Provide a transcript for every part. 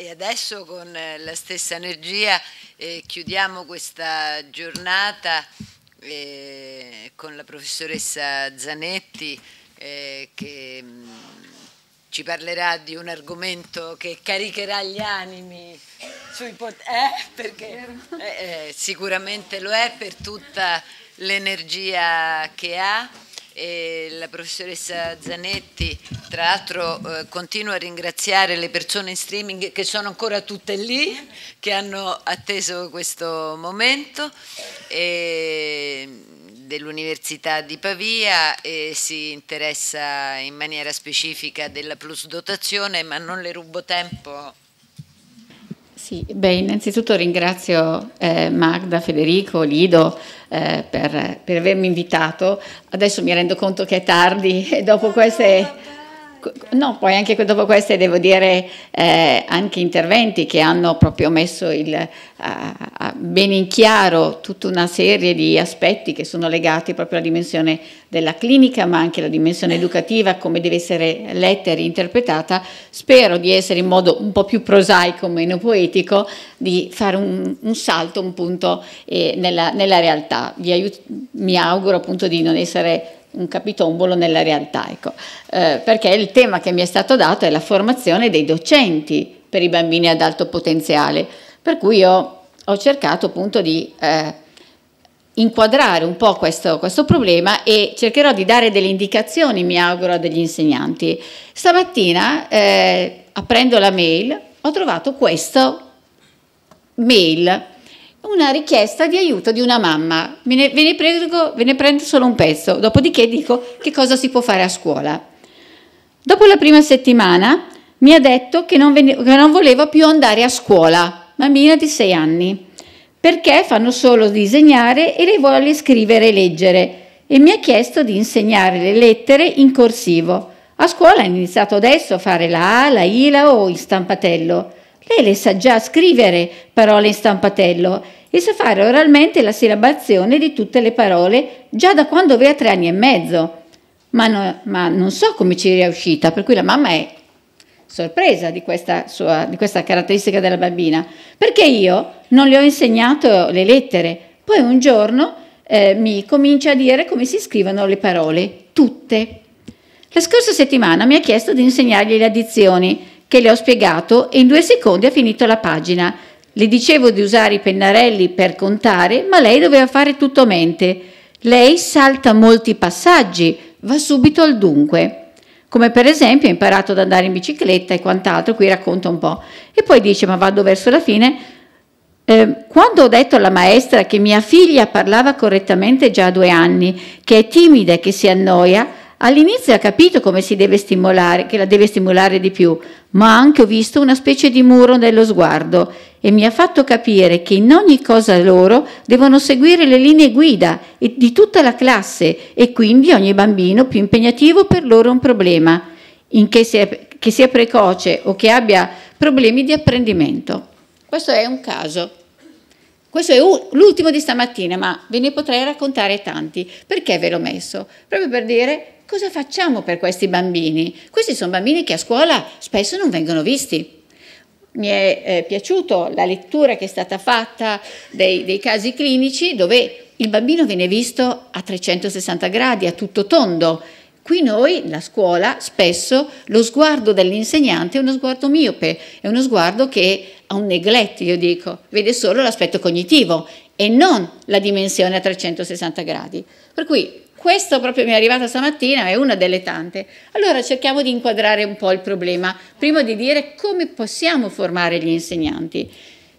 E adesso con eh, la stessa energia eh, chiudiamo questa giornata eh, con la professoressa Zanetti eh, che mm, ci parlerà di un argomento che caricherà gli animi sui eh, perché eh, sicuramente lo è per tutta l'energia che ha e la professoressa Zanetti tra l'altro eh, continua a ringraziare le persone in streaming che sono ancora tutte lì, che hanno atteso questo momento dell'Università di Pavia e si interessa in maniera specifica della plus dotazione, ma non le rubo tempo sì, beh, innanzitutto ringrazio eh, Magda, Federico, Lido eh, per, per avermi invitato. Adesso mi rendo conto che è tardi e dopo queste No, poi anche dopo queste devo dire eh, anche interventi che hanno proprio messo il, a, ben in chiaro tutta una serie di aspetti che sono legati proprio alla dimensione della clinica ma anche alla dimensione educativa, come deve essere letta e reinterpretata. Spero di essere in modo un po' più prosaico, meno poetico, di fare un, un salto, un punto eh, nella, nella, realtà. Aiuto, mi auguro appunto di non essere un capitombolo nella realtà, ecco. eh, perché il tema che mi è stato dato è la formazione dei docenti per i bambini ad alto potenziale, per cui io ho cercato appunto di eh, inquadrare un po' questo, questo, problema e cercherò di dare delle indicazioni, mi auguro, a degli insegnanti. Stamattina, eh, aprendo la mail, ho trovato questo mail una richiesta di aiuto di una mamma. Ve ne, ve ne, prego, ve ne prendo solo un pezzo, dopodiché dico che cosa si può fare a scuola. Dopo la prima settimana mi ha detto che non, vene, che non voleva più andare a scuola, bambina di sei anni, perché fanno solo disegnare e lei vuole scrivere e leggere e mi ha chiesto di insegnare le lettere in corsivo. A scuola ha iniziato adesso a fare la A, la I, la O in stampatello e le sa già scrivere parole in stampatello e sa fare oralmente la sillabazione di tutte le parole già da quando aveva tre anni e mezzo. Ma, no, ma non so come ci è riuscita, per cui la mamma è sorpresa di questa, sua, di questa caratteristica della bambina, perché io non le ho insegnato le lettere. Poi un giorno eh, mi comincia a dire come si scrivono le parole, tutte. La scorsa settimana mi ha chiesto di insegnargli le addizioni che le ho spiegato e in due secondi ha finito la pagina. Le dicevo di usare i pennarelli per contare, ma lei doveva fare tutto mente. Lei salta molti passaggi, va subito al dunque. Come per esempio ha imparato ad andare in bicicletta e quant'altro, qui racconta un po'. E poi dice, ma vado verso la fine, eh, quando ho detto alla maestra che mia figlia parlava correttamente già a due anni, che è timida e che si annoia, All'inizio ha capito come si deve stimolare, che la deve stimolare di più, ma anche ho visto una specie di muro nello sguardo e mi ha fatto capire che in ogni cosa loro devono seguire le linee guida di tutta la classe e quindi ogni bambino più impegnativo per loro è un problema, che sia, che sia precoce o che abbia problemi di apprendimento. Questo è un caso. Questo è l'ultimo di stamattina, ma ve ne potrei raccontare tanti. Perché ve l'ho messo? Proprio per dire cosa facciamo per questi bambini? Questi sono bambini che a scuola spesso non vengono visti. Mi è eh, piaciuta la lettura che è stata fatta dei, dei casi clinici dove il bambino viene visto a 360 gradi, a tutto tondo. Qui noi, la scuola, spesso lo sguardo dell'insegnante è uno sguardo miope, è uno sguardo che ha un neglect, io dico, vede solo l'aspetto cognitivo e non la dimensione a 360 gradi. Per cui questo proprio mi è arrivato stamattina, è una delle tante. Allora cerchiamo di inquadrare un po' il problema, prima di dire come possiamo formare gli insegnanti.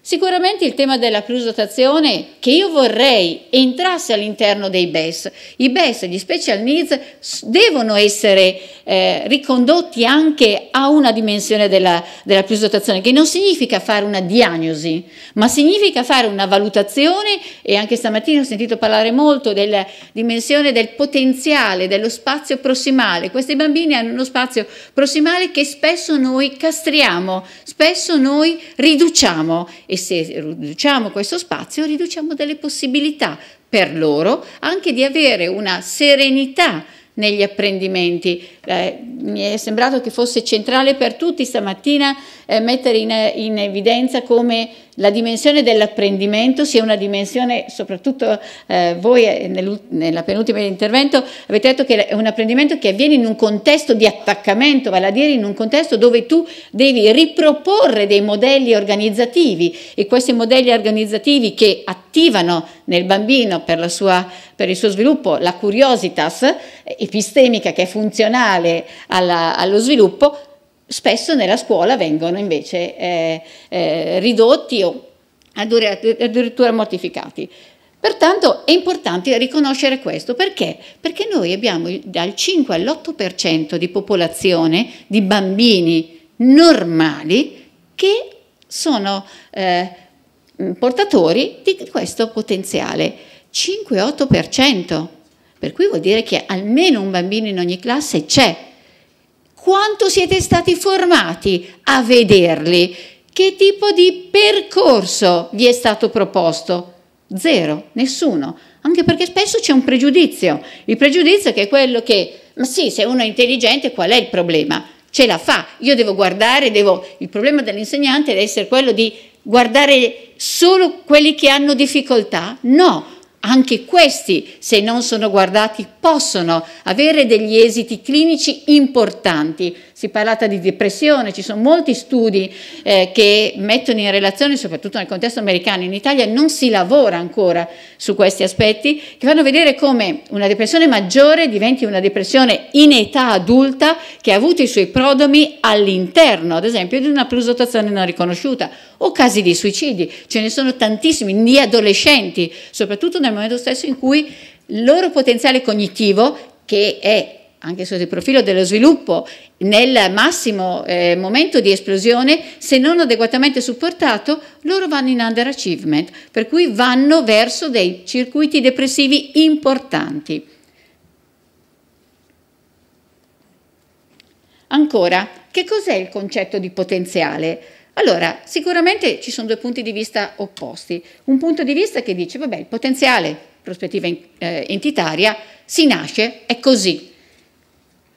Sicuramente il tema della plusdotazione che io vorrei entrasse all'interno dei BES. I BES, gli special needs, devono essere eh, ricondotti anche a una dimensione della, della plusdotazione, che non significa fare una diagnosi, ma significa fare una valutazione e anche stamattina ho sentito parlare molto della dimensione del potenziale, dello spazio prossimale. Questi bambini hanno uno spazio prossimale che spesso noi castriamo, spesso noi riduciamo e se riduciamo questo spazio riduciamo delle possibilità per loro anche di avere una serenità negli apprendimenti. Eh, mi è sembrato che fosse centrale per tutti stamattina eh, mettere in, in evidenza come la dimensione dell'apprendimento sia una dimensione, soprattutto eh, voi eh, nell nella penultima intervento avete detto che è un apprendimento che avviene in un contesto di attaccamento, vale a dire in un contesto dove tu devi riproporre dei modelli organizzativi e questi modelli organizzativi che attivano nel bambino per, sua, per il suo sviluppo la curiositas epistemica che è funzionale alla, allo sviluppo, spesso nella scuola vengono invece eh, eh, ridotti o addirittura mortificati. Pertanto è importante riconoscere questo, perché? Perché noi abbiamo dal 5 all'8% di popolazione di bambini normali che sono eh, mm, portatori di questo potenziale, 5-8%, per cui vuol dire che almeno un bambino in ogni classe c'è, quanto siete stati formati a vederli, che tipo di percorso vi è stato proposto. Zero, nessuno, anche perché spesso c'è un pregiudizio. Il pregiudizio che è quello che, ma sì, se uno è intelligente qual è il problema? Ce la fa, io devo guardare, devo... il problema dell'insegnante deve essere quello di guardare solo quelli che hanno difficoltà? No, anche questi, se non sono guardati, possono avere degli esiti clinici importanti. Si è parlata di depressione, ci sono molti studi eh, che mettono in relazione, soprattutto nel contesto americano, in Italia non si lavora ancora su questi aspetti, che fanno vedere come una depressione maggiore diventi una depressione in età adulta che ha avuto i suoi prodomi all'interno, ad esempio, di una plusotazione non riconosciuta o casi di suicidi, ce ne sono tantissimi, di adolescenti, soprattutto nel momento stesso in cui il loro potenziale cognitivo, che è anche sotto il profilo dello sviluppo, nel massimo eh, momento di esplosione, se non adeguatamente supportato, loro vanno in underachievement, per cui vanno verso dei circuiti depressivi importanti. Ancora, che cos'è il concetto di potenziale? Allora, sicuramente ci sono due punti di vista opposti. Un punto di vista che dice, vabbè, il potenziale prospettiva eh, entitaria si nasce, è così.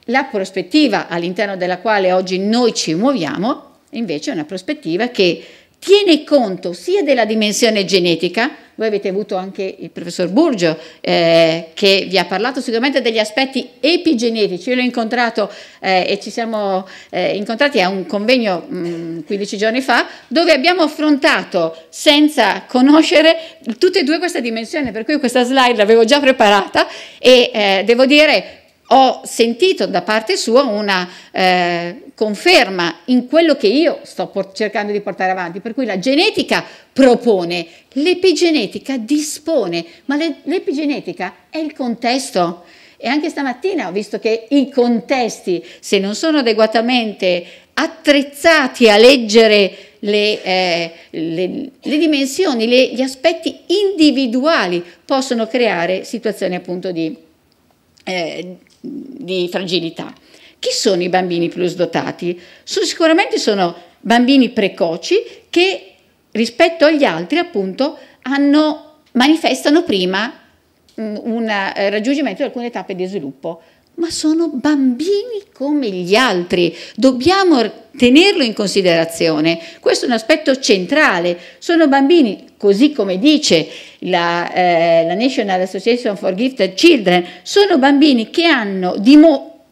La prospettiva all'interno della quale oggi noi ci muoviamo, invece, è una prospettiva che tiene conto sia della dimensione genetica, voi avete avuto anche il professor Burgio eh, che vi ha parlato sicuramente degli aspetti epigenetici, io l'ho incontrato eh, e ci siamo eh, incontrati a un convegno mh, mm, 15 giorni fa dove abbiamo affrontato senza conoscere tutte e due queste dimensioni, per cui questa slide l'avevo già preparata e eh, devo dire ho sentito da parte sua una eh, conferma in quello che io sto cercando di portare avanti, per cui la genetica propone, l'epigenetica dispone, ma l'epigenetica è il contesto. E anche stamattina ho visto che i contesti, se non sono adeguatamente attrezzati a leggere le, eh, le, le dimensioni, le, gli aspetti individuali, possono creare situazioni appunto di, eh, di fragilità. Chi sono i bambini plus dotati? Sono, sicuramente sono bambini precoci che rispetto agli altri appunto hanno, manifestano prima mm, un eh, raggiungimento di alcune tappe di sviluppo, ma sono bambini come gli altri, dobbiamo tenerlo in considerazione, questo è un aspetto centrale, sono bambini così come dice la, eh, la National Association for Gifted Children, sono bambini che hanno,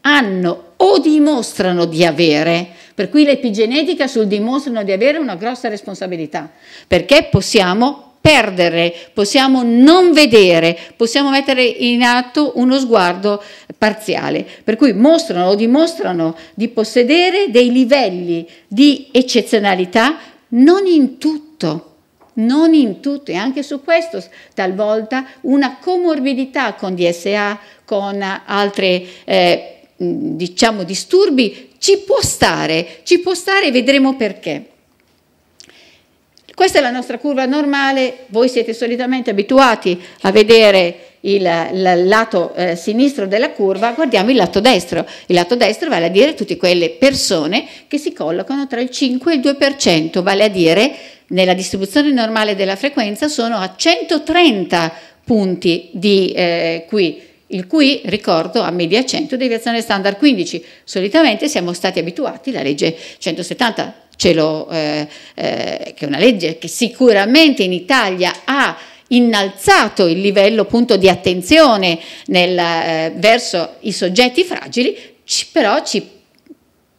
hanno o dimostrano di avere. Per cui l'epigenetica sul dimostrano di avere una grossa responsabilità, perché possiamo perdere, possiamo non vedere, possiamo mettere in atto uno sguardo parziale, per cui mostrano o dimostrano di possedere dei livelli di eccezionalità non in tutto non in tutto e anche su questo talvolta una comorbidità con DSA, con altre eh, Mm, diciamo disturbi ci può stare, ci può stare e vedremo perché. Questa è la nostra curva normale, voi siete solitamente abituati a vedere il, il lato eh, sinistro della curva, guardiamo il lato destro. Il lato destro vale a dire tutte quelle persone che si collocano tra il 5 e il 2%, vale a dire nella distribuzione normale della frequenza sono a 130 punti di eh, qui il cui ricordo a media 100 deviazione standard 15. Solitamente siamo stati abituati, la legge 170 ce lo, eh, eh, che è una legge che sicuramente in Italia ha innalzato il livello appunto di attenzione nel, eh, verso i soggetti fragili, ci, però ci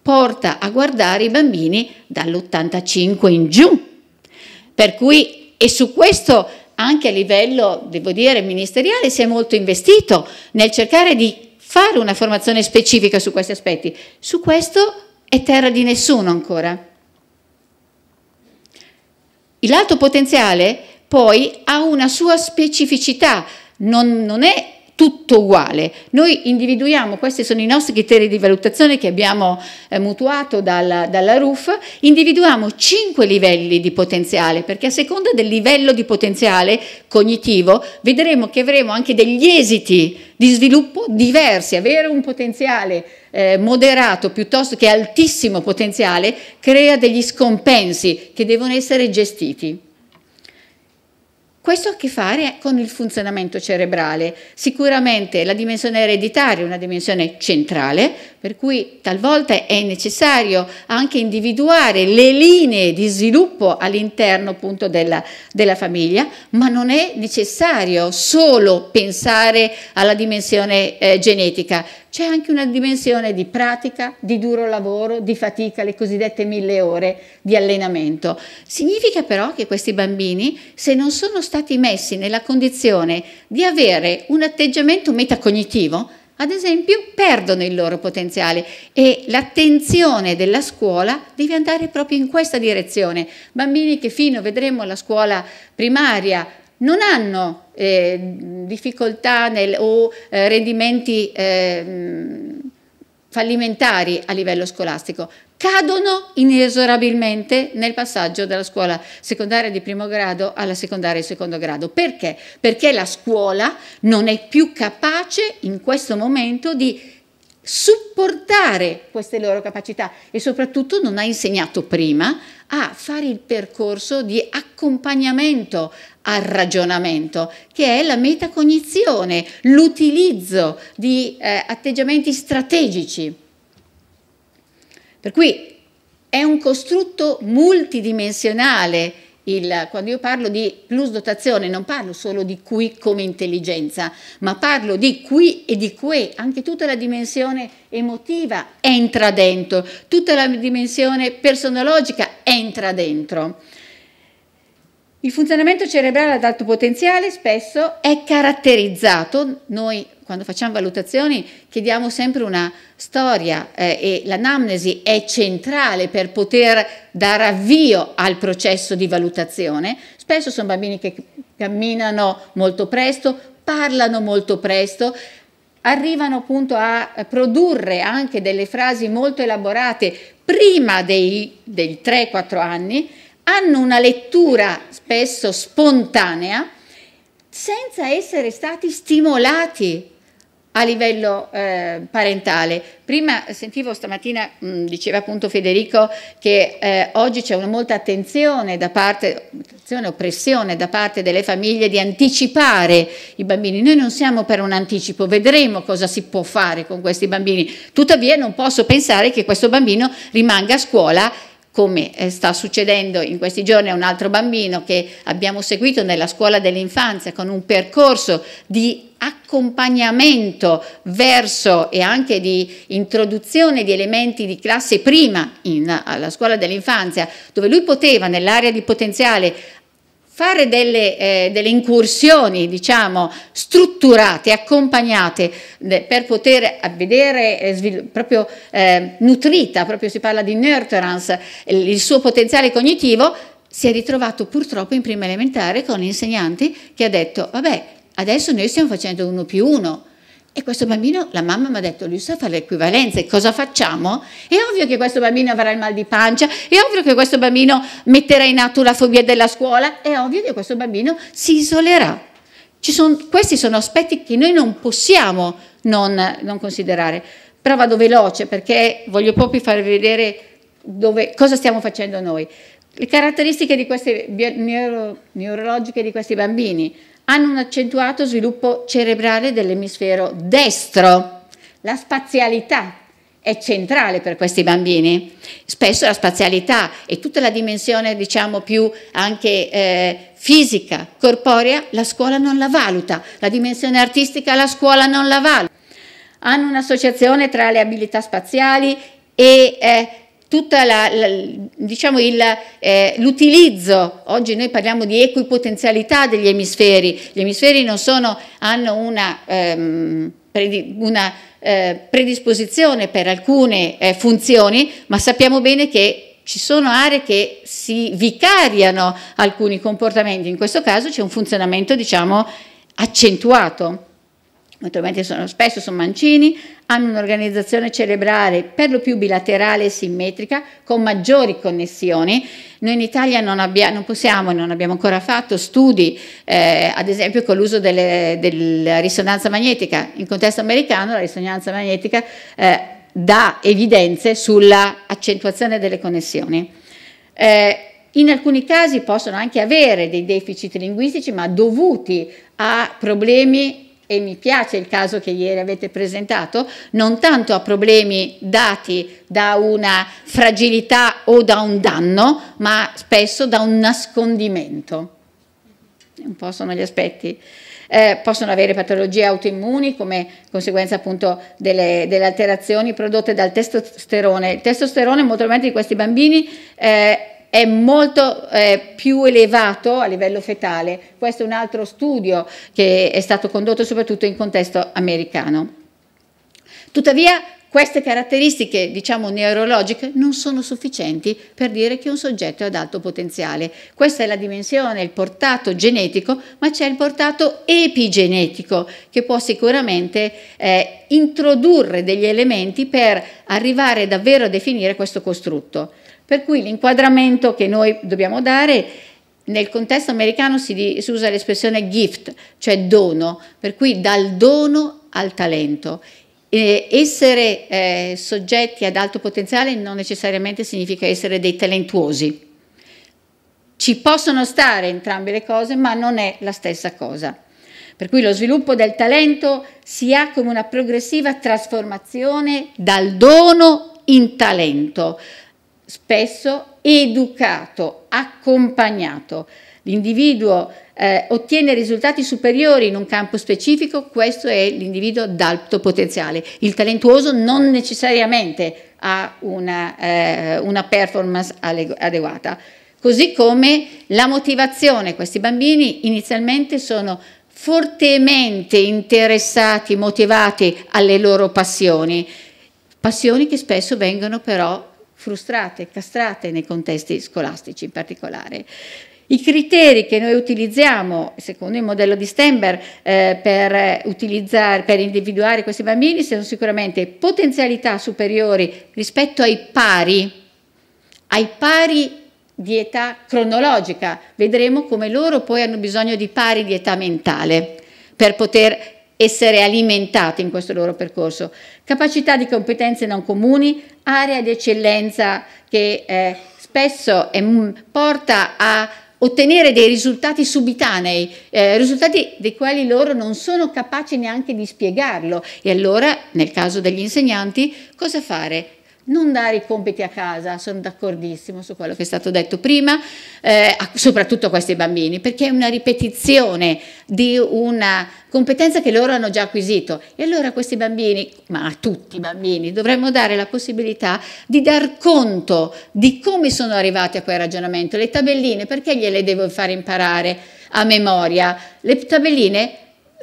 porta a guardare i bambini dall'85 in giù. Per cui, e su questo anche a livello, devo dire, ministeriale si è molto investito nel cercare di fare una formazione specifica su questi aspetti. Su questo è terra di nessuno ancora. L'alto potenziale poi ha una sua specificità, non, non è tutto uguale. Noi individuiamo, questi sono i nostri criteri di valutazione che abbiamo eh, mutuato dalla, dalla RUF, individuiamo cinque livelli di potenziale, perché a seconda del livello di potenziale cognitivo vedremo che avremo anche degli esiti di sviluppo diversi. Avere un potenziale eh, moderato piuttosto che altissimo potenziale crea degli scompensi che devono essere gestiti. Questo ha a che fare con il funzionamento cerebrale. Sicuramente la dimensione ereditaria è una dimensione centrale, per cui talvolta è necessario anche individuare le linee di sviluppo all'interno appunto della, della famiglia, ma non è necessario solo pensare alla dimensione eh, genetica c'è anche una dimensione di pratica, di duro lavoro, di fatica, le cosiddette mille ore di allenamento. Significa però che questi bambini, se non sono stati messi nella condizione di avere un atteggiamento metacognitivo, ad esempio, perdono il loro potenziale e l'attenzione della scuola deve andare proprio in questa direzione. Bambini che fino, vedremo, alla scuola primaria non hanno eh, difficoltà nel, o eh, rendimenti eh, fallimentari a livello scolastico, cadono inesorabilmente nel passaggio dalla scuola secondaria di primo grado alla secondaria di secondo grado. Perché? Perché la scuola non è più capace in questo momento di supportare queste loro capacità e soprattutto non ha insegnato prima a fare il percorso di accompagnamento al ragionamento, che è la metacognizione, l'utilizzo di eh, atteggiamenti strategici. Per cui è un costrutto multidimensionale. Il, quando io parlo di plus dotazione non parlo solo di qui come intelligenza, ma parlo di qui e di qui, anche tutta la dimensione emotiva entra dentro, tutta la dimensione personologica entra dentro. Il funzionamento cerebrale ad alto potenziale spesso è caratterizzato, noi quando facciamo valutazioni chiediamo sempre una storia eh, e l'anamnesi è centrale per poter dare avvio al processo di valutazione. Spesso sono bambini che camminano molto presto, parlano molto presto, arrivano appunto a produrre anche delle frasi molto elaborate prima dei, dei 3-4 anni hanno una lettura spesso spontanea senza essere stati stimolati a livello eh, parentale. Prima sentivo stamattina, mh, mm, diceva appunto Federico, che eh, oggi c'è una molta attenzione da parte, attenzione o pressione da parte delle famiglie di anticipare i bambini. Noi non siamo per un anticipo, vedremo cosa si può fare con questi bambini. Tuttavia non posso pensare che questo bambino rimanga a scuola come eh, sta succedendo in questi giorni a un altro bambino che abbiamo seguito nella scuola dell'infanzia con un percorso di accompagnamento verso e anche di introduzione di elementi di classe prima in, alla scuola dell'infanzia, dove lui poteva nell'area di potenziale fare delle, eh, delle, incursioni, diciamo, strutturate, accompagnate per poter vedere eh, proprio eh, nutrita, proprio si parla di nurturance, il suo potenziale cognitivo, si è ritrovato purtroppo in prima elementare con insegnanti che ha detto, vabbè, adesso noi stiamo facendo uno più uno, e questo bambino, la mamma mi ha detto, lui sa fare le equivalenze, cosa facciamo? È ovvio che questo bambino avrà il mal di pancia, è ovvio che questo bambino metterà in atto la fobia della scuola, è ovvio che questo bambino si isolerà. Sono, questi sono aspetti che noi non possiamo non, non considerare. Però vado veloce perché voglio proprio far vedere dove, cosa stiamo facendo noi. Le caratteristiche di queste, neuro, neurologiche di questi bambini hanno un accentuato sviluppo cerebrale dell'emisfero destro. La spazialità è centrale per questi bambini. Spesso la spazialità e tutta la dimensione, diciamo, più anche eh, fisica, corporea, la scuola non la valuta, la dimensione artistica la scuola non la valuta. Hanno un'associazione tra le abilità spaziali e eh, tutto diciamo eh, l'utilizzo, eh, oggi noi parliamo di equipotenzialità degli emisferi, gli emisferi non sono, hanno una, ehm, predi, una eh, predisposizione per alcune eh, funzioni, ma sappiamo bene che ci sono aree che si vicariano alcuni comportamenti, in questo caso c'è un funzionamento diciamo accentuato. Naturalmente sono, spesso sono mancini, hanno un'organizzazione cerebrale per lo più bilaterale e simmetrica con maggiori connessioni. Noi in Italia non, abbiamo, non possiamo, non abbiamo ancora fatto studi, eh, ad esempio con l'uso della risonanza magnetica. In contesto americano la risonanza magnetica eh, dà evidenze sulla accentuazione delle connessioni. Eh, in alcuni casi possono anche avere dei deficit linguistici, ma dovuti a problemi e mi piace il caso che ieri avete presentato, non tanto a problemi dati da una fragilità o da un danno, ma spesso da un nascondimento. Un po' sono gli aspetti. Eh, possono avere patologie autoimmuni come conseguenza appunto delle, delle alterazioni prodotte dal testosterone. Il testosterone molto probabilmente di questi bambini eh, è molto eh, più elevato a livello fetale. Questo è un altro studio che è stato condotto soprattutto in contesto americano. Tuttavia, queste caratteristiche, diciamo, neurologiche non sono sufficienti per dire che un soggetto è ad alto potenziale. Questa è la dimensione, il portato genetico, ma c'è il portato epigenetico che può sicuramente eh, introdurre degli elementi per arrivare davvero a definire questo costrutto. Per cui l'inquadramento che noi dobbiamo dare nel contesto americano si, si usa l'espressione gift, cioè dono, per cui dal dono al talento. E essere eh, soggetti ad alto potenziale non necessariamente significa essere dei talentuosi. Ci possono stare entrambe le cose, ma non è la stessa cosa. Per cui lo sviluppo del talento si ha come una progressiva trasformazione dal dono in talento spesso educato, accompagnato. L'individuo eh, ottiene risultati superiori in un campo specifico, questo è l'individuo d'alto potenziale. Il talentuoso non necessariamente ha una, eh, una performance adeguata. Così come la motivazione, questi bambini inizialmente sono fortemente interessati, motivati alle loro passioni, passioni che spesso vengono però frustrate, castrate nei contesti scolastici in particolare. I criteri che noi utilizziamo, secondo il modello di Stenberg, eh, per, per, individuare questi bambini sono sicuramente potenzialità superiori rispetto ai pari, ai pari di età cronologica. Vedremo come loro poi hanno bisogno di pari di età mentale per poter essere alimentati in questo loro percorso. Capacità di competenze non comuni, area di eccellenza che eh, spesso è, porta a ottenere dei risultati subitanei, eh, risultati dei quali loro non sono capaci neanche di spiegarlo. E allora, nel caso degli insegnanti, cosa fare? non dare i compiti a casa, sono d'accordissimo su quello che è stato detto prima, eh, soprattutto a questi bambini, perché è una ripetizione di una competenza che loro hanno già acquisito. E allora a questi bambini, ma a tutti i bambini, dovremmo dare la possibilità di dar conto di come sono arrivati a quel ragionamento. Le tabelline, perché gliele devo far imparare a memoria? Le tabelline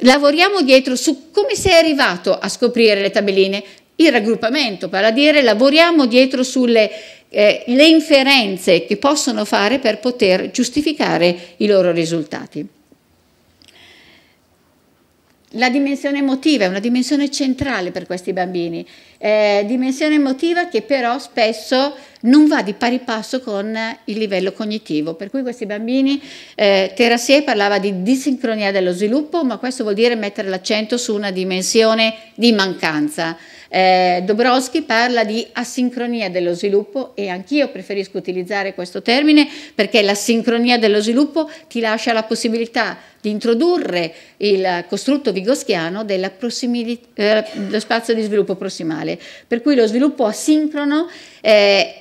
lavoriamo dietro su come sei arrivato a scoprire le tabelline, il raggruppamento, vale a dire lavoriamo dietro sulle eh, inferenze che possono fare per poter giustificare i loro risultati. La dimensione emotiva è una dimensione centrale per questi bambini, eh, dimensione emotiva che però spesso non va di pari passo con il livello cognitivo, per cui questi bambini, eh, Terassie parlava di disincronia dello sviluppo, ma questo vuol dire mettere l'accento su una dimensione di mancanza. Eh, Dobrowski parla di asincronia dello sviluppo e anch'io preferisco utilizzare questo termine perché la sincronia dello sviluppo ti lascia la possibilità di introdurre il costrutto vigoschiano eh, dello spazio di sviluppo prossimale, per cui lo sviluppo asincrono eh,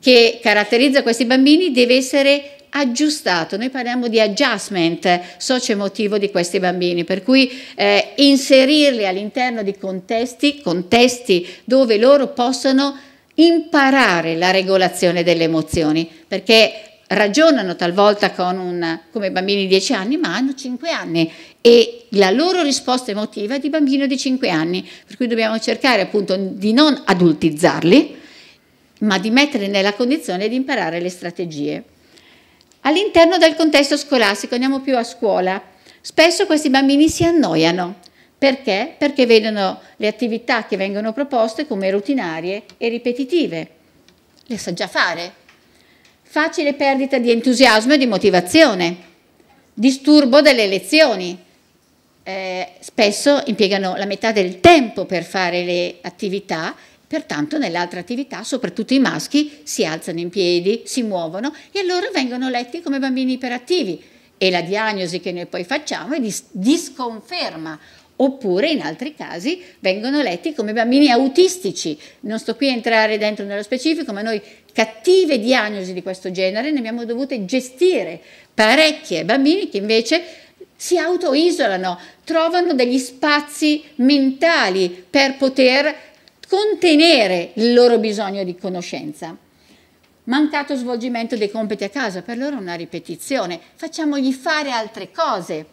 che caratterizza questi bambini deve essere aggiustato, noi parliamo di adjustment socio-emotivo di questi bambini, per cui eh, inserirli all'interno di contesti, contesti dove loro possono imparare la regolazione delle emozioni, perché ragionano talvolta un, come bambini di 10 anni, ma hanno 5 anni e la loro risposta emotiva è di bambino di 5 anni, per cui dobbiamo cercare appunto di non adultizzarli, ma di metterli nella condizione di imparare le strategie. All'interno del contesto scolastico, andiamo più a scuola, spesso questi bambini si annoiano. Perché? Perché vedono le attività che vengono proposte come rutinarie e ripetitive. Le sa già fare. Facile perdita di entusiasmo e di motivazione. Disturbo delle lezioni. Eh, spesso impiegano la metà del tempo per fare le attività Pertanto nell'altra attività, soprattutto i maschi, si alzano in piedi, si muovono e allora vengono letti come bambini iperattivi e la diagnosi che noi poi facciamo è di disconferma oppure in altri casi vengono letti come bambini autistici. Non sto qui a entrare dentro nello specifico, ma noi cattive diagnosi di questo genere ne abbiamo dovute gestire parecchie bambini che invece si autoisolano, trovano degli spazi mentali per poter contenere il loro bisogno di conoscenza. Mancato svolgimento dei compiti a casa, per loro è una ripetizione, facciamogli fare altre cose.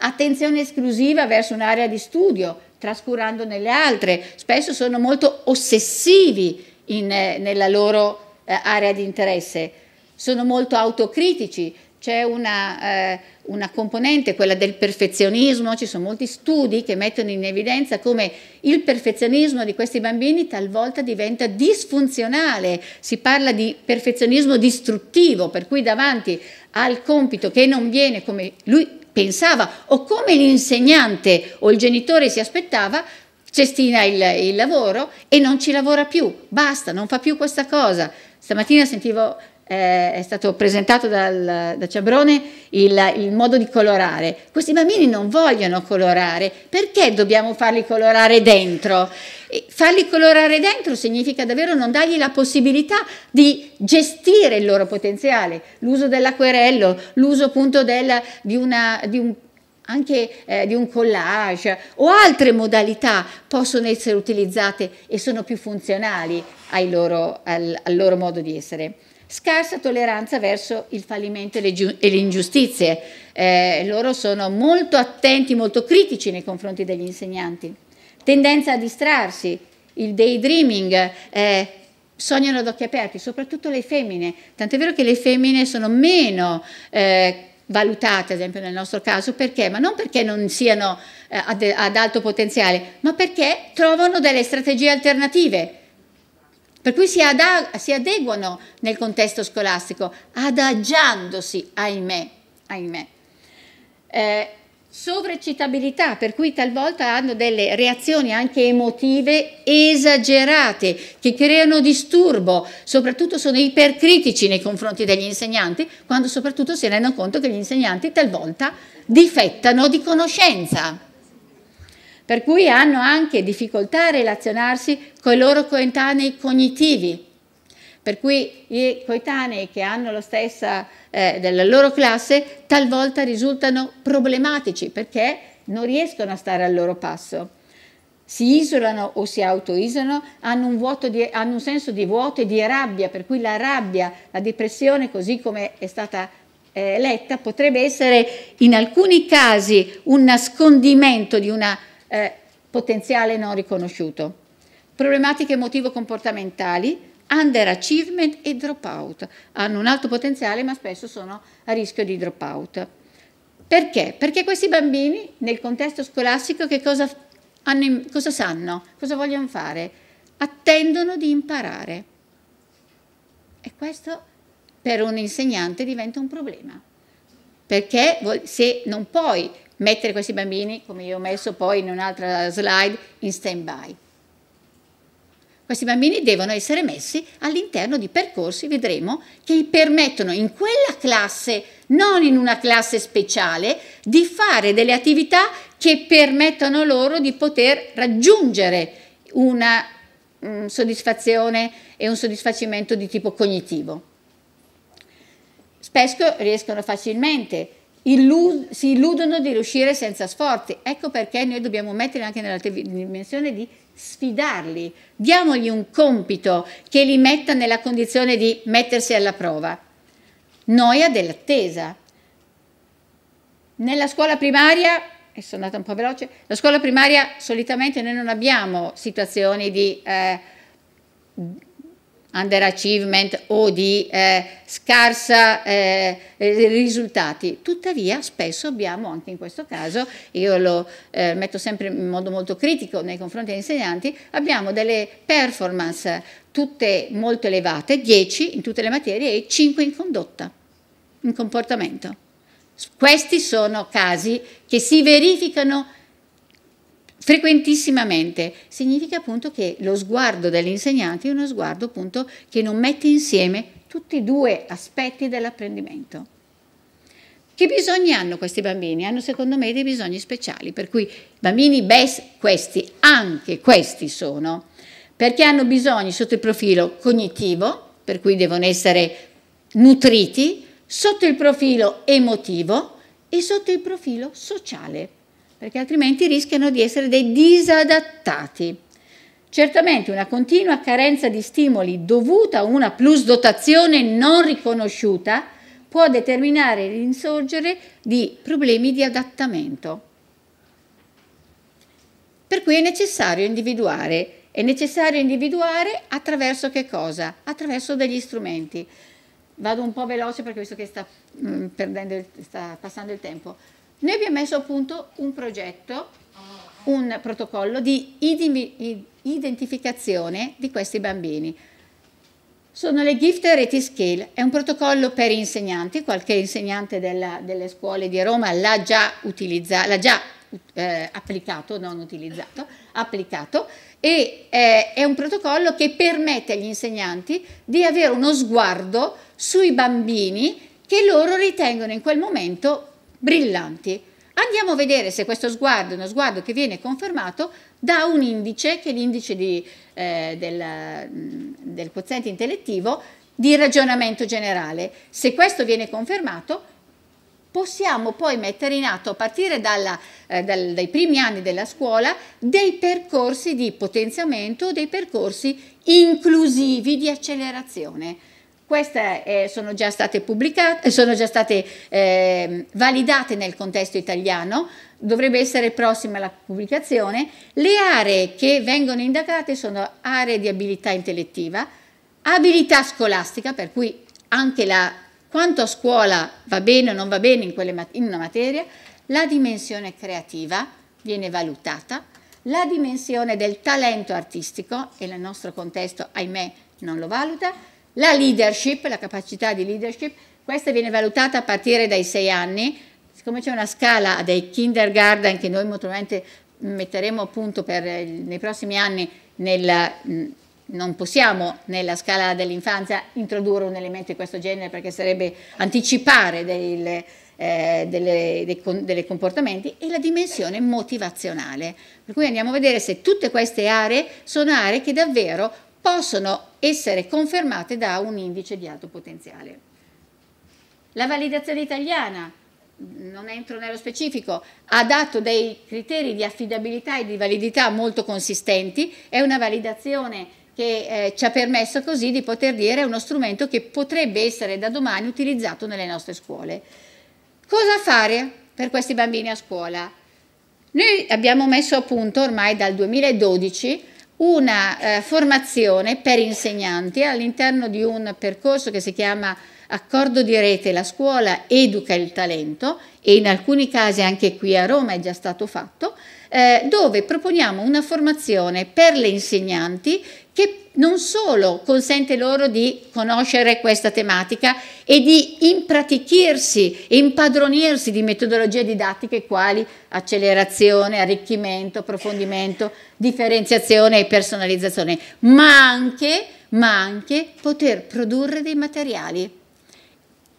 Attenzione esclusiva verso un'area di studio, trascurando nelle altre, spesso sono molto ossessivi in, eh, nella loro eh, area di interesse, sono molto autocritici, c'è una, eh, una, componente, quella del perfezionismo, ci sono molti studi che mettono in evidenza come il perfezionismo di questi bambini talvolta diventa disfunzionale, si parla di perfezionismo distruttivo, per cui davanti al compito che non viene come lui pensava o come l'insegnante o il genitore si aspettava, cestina il, il lavoro e non ci lavora più, basta, non fa più questa cosa. Stamattina sentivo eh, è stato presentato dal, da Ciabrone il, il, modo di colorare. Questi bambini non vogliono colorare, perché dobbiamo farli colorare dentro? E farli colorare dentro significa davvero non dargli la possibilità di gestire il loro potenziale, l'uso dell'acquerello, l'uso appunto del, di, una, di un anche eh, di un collage o altre modalità possono essere utilizzate e sono più funzionali loro, al, al loro modo di essere scarsa tolleranza verso il fallimento e le ingiustizie. Eh, loro sono molto attenti, molto critici nei confronti degli insegnanti. Tendenza a distrarsi, il daydreaming, eh, sognano ad occhi aperti, soprattutto le femmine. Tant'è vero che le femmine sono meno... Eh, valutate, ad esempio nel nostro caso, perché? Ma non perché non siano eh, ad, ad alto potenziale, ma perché trovano delle strategie alternative per cui si, ad, si adeguano nel contesto scolastico, adagiandosi, ahimè, ahimè. Eh, sovreccitabilità, per cui talvolta hanno delle reazioni anche emotive esagerate, che creano disturbo, soprattutto sono ipercritici nei confronti degli insegnanti, quando soprattutto si rendono conto che gli insegnanti talvolta difettano di conoscenza per cui hanno anche difficoltà a relazionarsi con i loro coetanei cognitivi. Per cui i coetanei che hanno la stessa eh, della loro classe talvolta risultano problematici perché non riescono a stare al loro passo. Si isolano o si autoisolano, hanno un, di, hanno un senso di vuoto e di rabbia, per cui la rabbia, la depressione, così come è stata eh, letta, potrebbe essere in alcuni casi un nascondimento di una eh, potenziale non riconosciuto, problematiche emotivo-comportamentali, underachievement e dropout. Hanno un alto potenziale ma spesso sono a rischio di dropout. Perché? Perché questi bambini nel contesto scolastico che cosa, hanno, cosa sanno? Cosa vogliono fare? Attendono di imparare. E questo per un insegnante diventa un problema. Perché se non puoi mettere questi bambini, come io ho messo poi in un'altra slide, in stand-by. Questi bambini devono essere messi all'interno di percorsi, vedremo, che gli permettono in quella classe, non in una classe speciale, di fare delle attività che permettono loro di poter raggiungere una mh, mm, soddisfazione e un soddisfacimento di tipo cognitivo. Spesso riescono facilmente a Illus si illudono di riuscire senza sforzi. Ecco perché noi dobbiamo mettere anche nella dimensione di sfidarli, diamogli un compito che li metta nella condizione di mettersi alla prova. Noia dell'attesa. Nella scuola primaria, e sono andata un po' veloce, la scuola primaria solitamente noi non abbiamo situazioni di... Eh, underachievement o di eh, scarsa eh, risultati. Tuttavia spesso abbiamo, anche in questo caso, io lo eh, metto sempre in modo molto critico nei confronti degli insegnanti, abbiamo delle performance tutte molto elevate, 10 in tutte le materie e 5 in condotta, in comportamento. Questi sono casi che si verificano frequentissimamente, significa appunto che lo sguardo dell'insegnante è uno sguardo appunto che non mette insieme tutti e due aspetti dell'apprendimento. Che bisogni hanno questi bambini? Hanno secondo me dei bisogni speciali, per cui bambini BES questi, anche questi sono, perché hanno bisogni sotto il profilo cognitivo, per cui devono essere nutriti, sotto il profilo emotivo e sotto il profilo sociale perché altrimenti rischiano di essere dei disadattati. Certamente una continua carenza di stimoli dovuta a una plusdotazione non riconosciuta può determinare l'insorgere di problemi di adattamento. Per cui è necessario individuare è necessario individuare attraverso che cosa? Attraverso degli strumenti. Vado un po' veloce perché visto che sta, mh, mm, perdendo, sta passando il tempo. Noi abbiamo messo a punto un progetto, un protocollo di identificazione di questi bambini. Sono le Gift Reti Skill, è un protocollo per insegnanti, qualche insegnante della, delle scuole di Roma l'ha già, l'ha già eh, applicato, non utilizzato, applicato e eh, è un protocollo che permette agli insegnanti di avere uno sguardo sui bambini che loro ritengono in quel momento brillanti. Andiamo a vedere se questo sguardo è uno sguardo che viene confermato da un indice, che è l'indice di, eh, del, mm, del quoziente intellettivo, di ragionamento generale. Se questo viene confermato, possiamo poi mettere in atto a partire dalla, eh, dal, dai primi anni della scuola dei percorsi di potenziamento, dei percorsi inclusivi di accelerazione. Queste eh, sono già state pubblicate, eh, sono già state eh, validate nel contesto italiano, dovrebbe essere prossima la pubblicazione. Le aree che vengono indagate sono aree di abilità intellettiva, abilità scolastica, per cui anche la, quanto a scuola va bene o non va bene in, mat in una materia, la dimensione creativa viene valutata, la dimensione del talento artistico, e nel nostro contesto ahimè non lo valuta, la leadership, la capacità di leadership, questa viene valutata a partire dai sei anni, siccome c'è una scala dei kindergarten che noi molto probabilmente metteremo a punto per, nei prossimi anni nel, non possiamo nella scala dell'infanzia introdurre un elemento di questo genere perché sarebbe anticipare dei, eh, delle, dei, dei comportamenti e la dimensione motivazionale. Per cui andiamo a vedere se tutte queste aree sono aree che davvero possono essere confermate da un indice di alto potenziale. La validazione italiana, non entro nello specifico, ha dato dei criteri di affidabilità e di validità molto consistenti, è una validazione che eh, ci ha permesso così di poter dire è uno strumento che potrebbe essere da domani utilizzato nelle nostre scuole. Cosa fare per questi bambini a scuola? Noi abbiamo messo a punto ormai dal 2012 una eh, formazione per insegnanti all'interno di un percorso che si chiama Accordo di rete, la scuola educa il talento e in alcuni casi anche qui a Roma è già stato fatto, eh, dove proponiamo una formazione per le insegnanti che non solo consente loro di conoscere questa tematica e di impratichirsi e impadronirsi di metodologie didattiche quali accelerazione, arricchimento, approfondimento, differenziazione e personalizzazione, ma anche, ma anche poter produrre dei materiali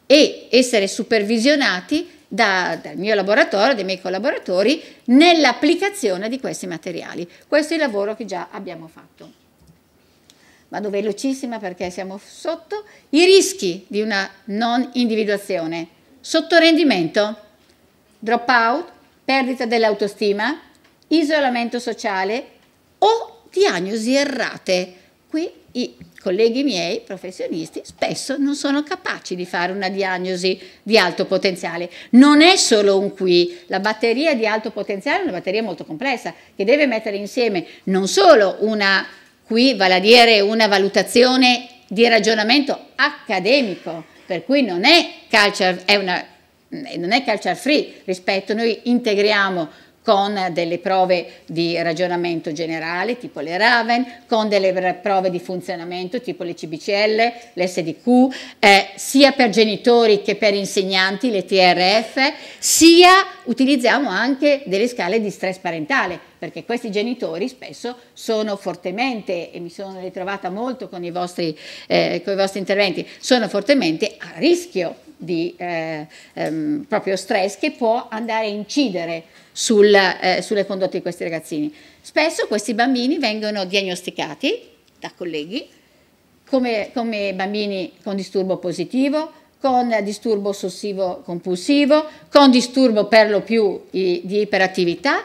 e essere supervisionati da, dal mio laboratorio, dai miei collaboratori, nell'applicazione di questi materiali. Questo è il lavoro che già abbiamo fatto vado velocissima perché siamo sotto, i rischi di una non individuazione, sotto rendimento, drop out, perdita dell'autostima, isolamento sociale o diagnosi errate. Qui i colleghi miei, professionisti, spesso non sono capaci di fare una diagnosi di alto potenziale. Non è solo un qui, la batteria di alto potenziale è una batteria molto complessa che deve mettere insieme non solo una Qui vale a dire una valutazione di ragionamento accademico, per cui non è culture, è una, non è culture free rispetto, noi integriamo con delle prove di ragionamento generale tipo le Raven, con delle prove di funzionamento tipo le CBCL, l'SDQ, eh, sia per genitori che per insegnanti, le TRF, sia utilizziamo anche delle scale di stress parentale, perché questi genitori spesso sono fortemente, e mi sono ritrovata molto con i vostri, eh, con i vostri interventi, sono fortemente a rischio di eh, ehm, proprio stress che può andare a incidere sul, eh, sulle condotte di questi ragazzini. Spesso questi bambini vengono diagnosticati da colleghi come, come bambini con disturbo positivo, con disturbo ossessivo compulsivo, con disturbo per lo più di, di iperattività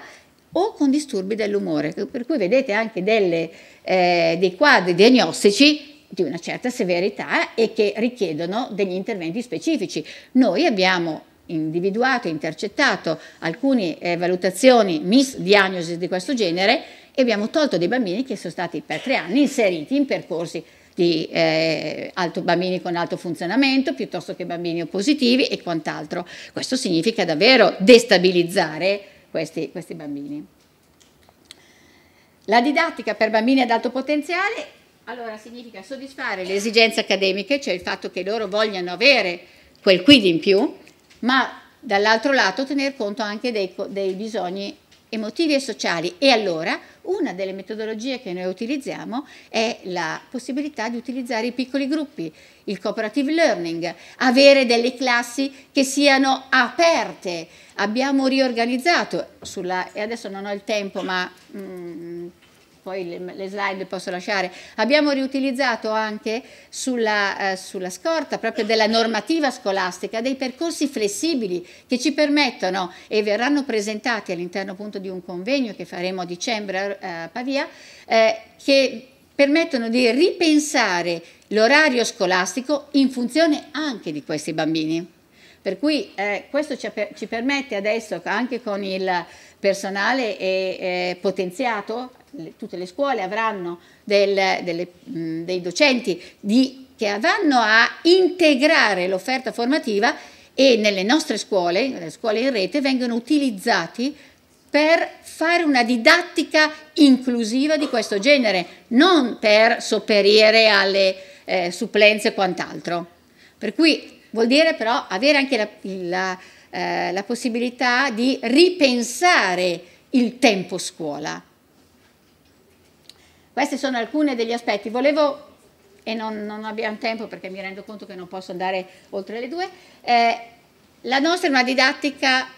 o con disturbi dell'umore, per cui vedete anche delle, eh, dei quadri diagnostici di una certa severità e che richiedono degli interventi specifici. Noi abbiamo individuato, intercettato alcune eh, valutazioni, misdiagnosi di questo genere e abbiamo tolto dei bambini che sono stati per tre anni inseriti in percorsi di eh, alto, bambini con alto funzionamento piuttosto che bambini oppositivi e quant'altro. Questo significa davvero destabilizzare questi, questi bambini. La didattica per bambini ad alto potenziale allora significa soddisfare le esigenze accademiche, cioè il fatto che loro vogliano avere quel quid in più, ma dall'altro lato tener conto anche dei, dei bisogni emotivi e sociali. E allora una delle metodologie che noi utilizziamo è la possibilità di utilizzare i piccoli gruppi, il cooperative learning, avere delle classi che siano aperte. Abbiamo riorganizzato sulla, e adesso non ho il tempo, ma mh, mm, poi le, le slide le posso lasciare, abbiamo riutilizzato anche sulla, eh, sulla scorta proprio della normativa scolastica dei percorsi flessibili che ci permettono e verranno presentati all'interno appunto di un convegno che faremo a dicembre a Pavia, eh, che permettono di ripensare l'orario scolastico in funzione anche di questi bambini. Per cui eh, questo ci, ci, permette adesso, anche con il personale e, eh, potenziato, le, tutte le scuole avranno del, delle, mh, dei docenti di, che vanno a integrare l'offerta formativa e nelle nostre scuole, nelle scuole in rete, vengono utilizzati per fare una didattica inclusiva di questo genere, non per sopperire alle eh, supplenze e quant'altro. Per cui vuol dire però avere anche la, la, eh, la possibilità di ripensare il tempo scuola. Questi sono alcuni degli aspetti. Volevo, e non, non, abbiamo tempo perché mi rendo conto che non posso andare oltre le due, eh, la nostra è una didattica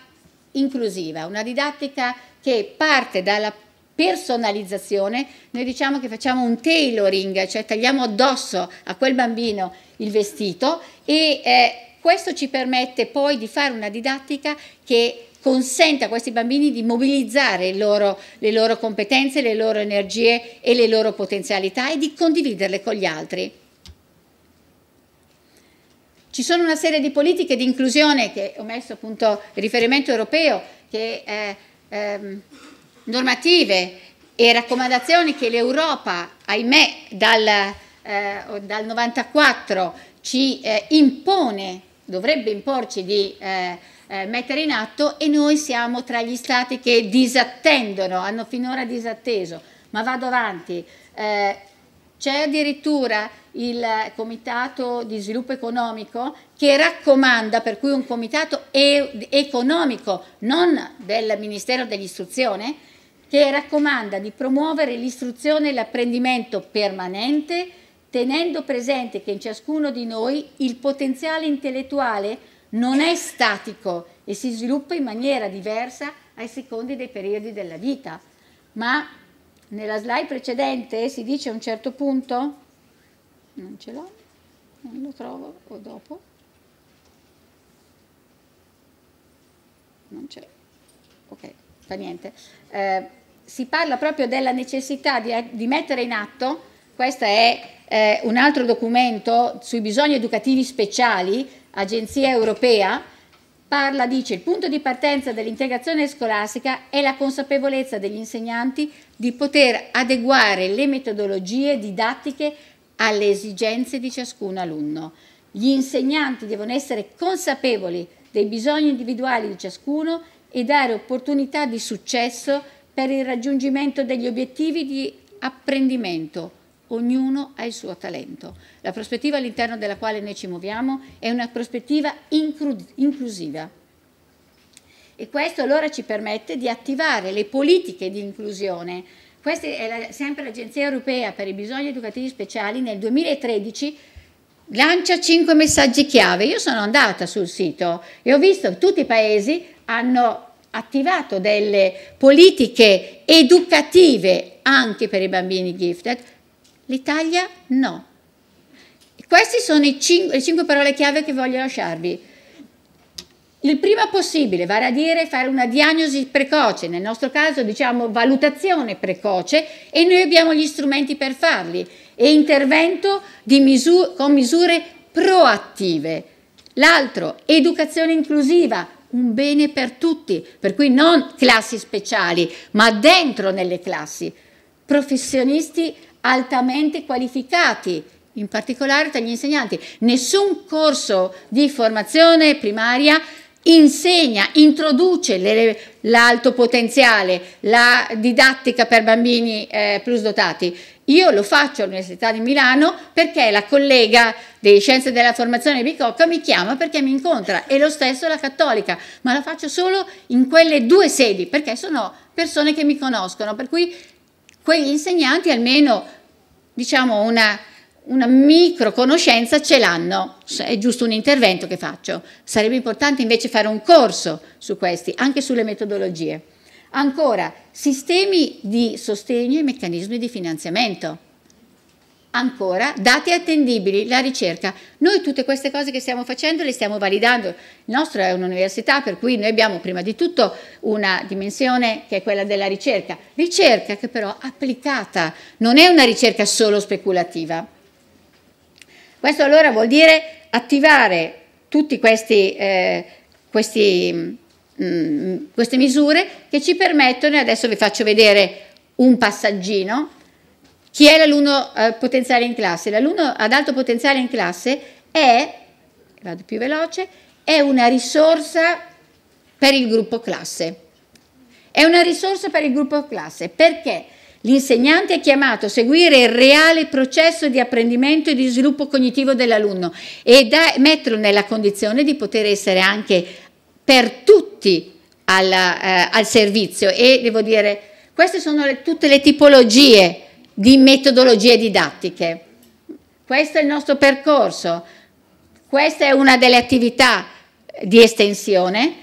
inclusiva, una didattica che parte dalla personalizzazione, noi diciamo che facciamo un tailoring, cioè tagliamo addosso a quel bambino il vestito e eh, questo ci permette poi di fare una didattica che consente a questi bambini di mobilizzare loro, le loro competenze, le loro energie e le loro potenzialità e di condividerle con gli altri. Ci sono una serie di politiche di inclusione che ho messo appunto il riferimento europeo, che, eh, eh, normative e raccomandazioni che l'Europa, ahimè, dal, eh, dal 94 ci eh, impone, dovrebbe imporci di eh, eh, mettere in atto e noi siamo tra gli stati che disattendono, hanno finora disatteso, ma vado avanti. Eh, c'è addirittura il Comitato di Sviluppo Economico che raccomanda, per cui un comitato e economico, non del Ministero dell'Istruzione, che raccomanda di promuovere l'istruzione e l'apprendimento permanente, tenendo presente che in ciascuno di noi il potenziale intellettuale non è statico e si sviluppa in maniera diversa ai secondi dei periodi della vita. Ma nella slide precedente si dice a un certo punto, non ce l'ho, non lo trovo, o dopo, non ce l'ho, ok, fa niente. Eh, si parla proprio della necessità di, di mettere in atto, questo è eh, un altro documento sui bisogni educativi speciali Agenzia Europea, parla, dice, il punto di partenza dell'integrazione scolastica è la consapevolezza degli insegnanti di poter adeguare le metodologie didattiche alle esigenze di ciascun alunno. Gli insegnanti devono essere consapevoli dei bisogni individuali di ciascuno e dare opportunità di successo per il raggiungimento degli obiettivi di apprendimento Ognuno ha il suo talento. La prospettiva all'interno della quale noi ci muoviamo è una prospettiva inclusiva. E questo allora ci permette di attivare le politiche di inclusione. Questa è la, sempre l'Agenzia Europea per i bisogni educativi speciali nel 2013 lancia cinque messaggi chiave. Io sono andata sul sito e ho visto che tutti i paesi hanno attivato delle politiche educative anche per i bambini gifted L'Italia no. Queste sono cin le cinque parole chiave che voglio lasciarvi. Il prima possibile, vale a dire fare una diagnosi precoce, nel nostro caso diciamo valutazione precoce e noi abbiamo gli strumenti per farli e intervento misur con misure proattive. L'altro, educazione inclusiva, un bene per tutti, per cui non classi speciali, ma dentro nelle classi. Professionisti altamente qualificati, in particolare tra gli insegnanti. Nessun corso di formazione primaria insegna, introduce l'alto potenziale, la didattica per bambini eh, plus dotati. Io lo faccio all'Università di Milano perché la collega di Scienze della Formazione Bicocca mi chiama perché mi incontra e lo stesso la Cattolica, ma la faccio solo in quelle due sedi perché sono persone che mi conoscono, per cui quegli insegnanti almeno diciamo una, una micro conoscenza ce l'hanno, è giusto un intervento che faccio. Sarebbe importante invece fare un corso su questi, anche sulle metodologie. Ancora, sistemi di sostegno e meccanismi di finanziamento. Ancora, dati attendibili, la ricerca. Noi tutte queste cose che stiamo facendo le stiamo validando. Il nostro è un'università per cui noi abbiamo prima di tutto una dimensione che è quella della ricerca. Ricerca che però applicata, non è una ricerca solo speculativa. Questo allora vuol dire attivare tutte eh, mm, mm, queste misure che ci permettono, adesso vi faccio vedere un passaggino, chi è l'alunno eh, potenziale in classe? L'alunno ad alto potenziale in classe è, vado più veloce, è una risorsa per il gruppo classe. È una risorsa per il gruppo classe perché l'insegnante è chiamato a seguire il reale processo di apprendimento e di sviluppo cognitivo dell'alunno e da, metterlo nella condizione di poter essere anche per tutti alla, eh, al servizio. E devo dire, queste sono le, tutte le tipologie di metodologie didattiche. Questo è il nostro percorso, questa è una delle attività eh, di estensione.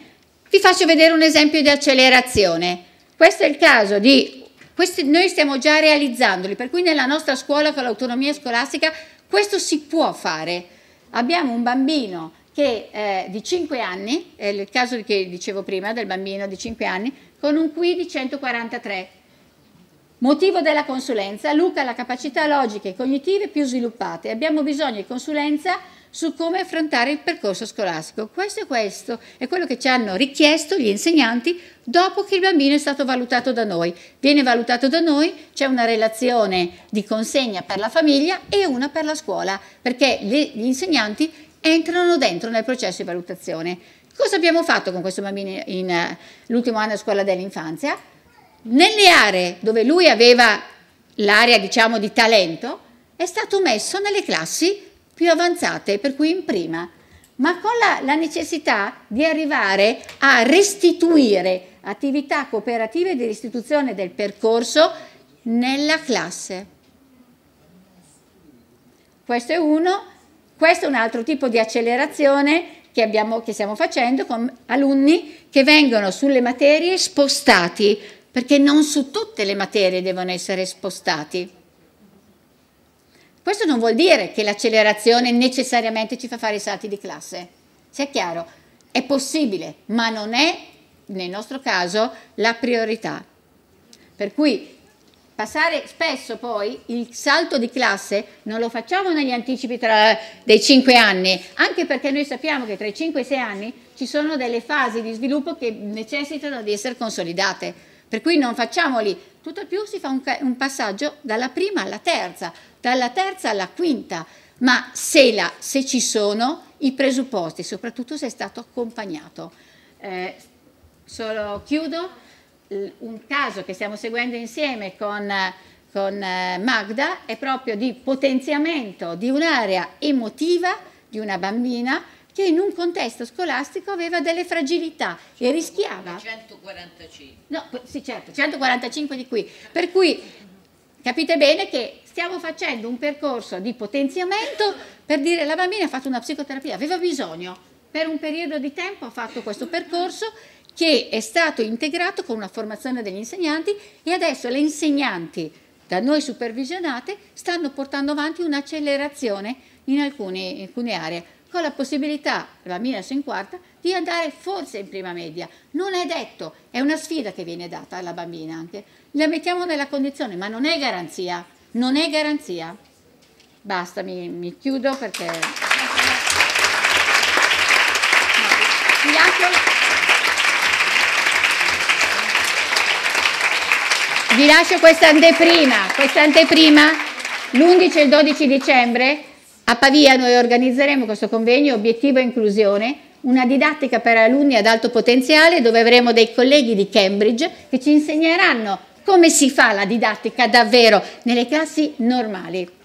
Vi faccio vedere un esempio di accelerazione. Questo è il caso di, questi, noi stiamo già realizzandoli, per cui nella nostra scuola con l'autonomia scolastica questo si può fare. Abbiamo un bambino che, eh, di 5 anni, è il caso che dicevo prima del bambino di 5 anni, con un QI di 143 Motivo della consulenza, Luca ha la capacità logiche e cognitive più sviluppate. Abbiamo bisogno di consulenza su come affrontare il percorso scolastico. Questo e questo è quello che ci hanno richiesto gli insegnanti dopo che il bambino è stato valutato da noi. Viene valutato da noi, c'è una relazione di consegna per la famiglia e una per la scuola, perché gli insegnanti entrano dentro nel processo di valutazione. Cosa abbiamo fatto con questo bambino in, eh, l'ultimo anno a scuola dell'infanzia? nelle aree dove lui aveva l'area diciamo di talento è stato messo nelle classi più avanzate, per cui in prima, ma con la, la necessità di arrivare a restituire attività cooperative di restituzione del percorso nella classe. Questo è uno, questo è un altro tipo di accelerazione che, abbiamo, che stiamo facendo con alunni che vengono sulle materie spostati perché non su tutte le materie devono essere spostati. Questo non vuol dire che l'accelerazione necessariamente ci fa fare i salti di classe, sia chiaro, è possibile, ma non è, nel nostro caso, la priorità. Per cui passare spesso poi il salto di classe non lo facciamo negli anticipi tra, dei 5 anni, anche perché noi sappiamo che tra i 5 e i 6 anni ci sono delle fasi di sviluppo che necessitano di essere consolidate per cui non facciamoli. Tutto il più si fa un, un passaggio dalla prima alla terza, dalla terza alla quinta, ma se, la, se ci sono i presupposti, soprattutto se è stato accompagnato. Eh, solo chiudo un caso che stiamo seguendo insieme con, con, eh, Magda è proprio di potenziamento di un'area emotiva di una bambina che in un contesto scolastico aveva delle fragilità e rischiava. 145. No, sì certo, 145 di qui. Per cui capite bene che stiamo facendo un percorso di potenziamento per dire la bambina ha fatto una psicoterapia, aveva bisogno. Per un periodo di tempo ha fatto questo percorso che è stato integrato con una formazione degli insegnanti e adesso le insegnanti da noi supervisionate stanno portando avanti un'accelerazione in, in alcune aree con la possibilità, la mia adesso in quarta, di andare forse in prima media. Non è detto, è una sfida che viene data alla bambina anche. La mettiamo nella condizione, ma non è garanzia, non è garanzia. Basta, mi, mi chiudo perché... Mi lascio... Vi lascio questa anteprima, questa anteprima l'11 e il 12 dicembre a Pavia noi organizzeremo questo convegno Obiettivo Inclusione, una didattica per alunni ad alto potenziale dove avremo dei colleghi di Cambridge che ci insegneranno come si fa la didattica davvero nelle classi normali.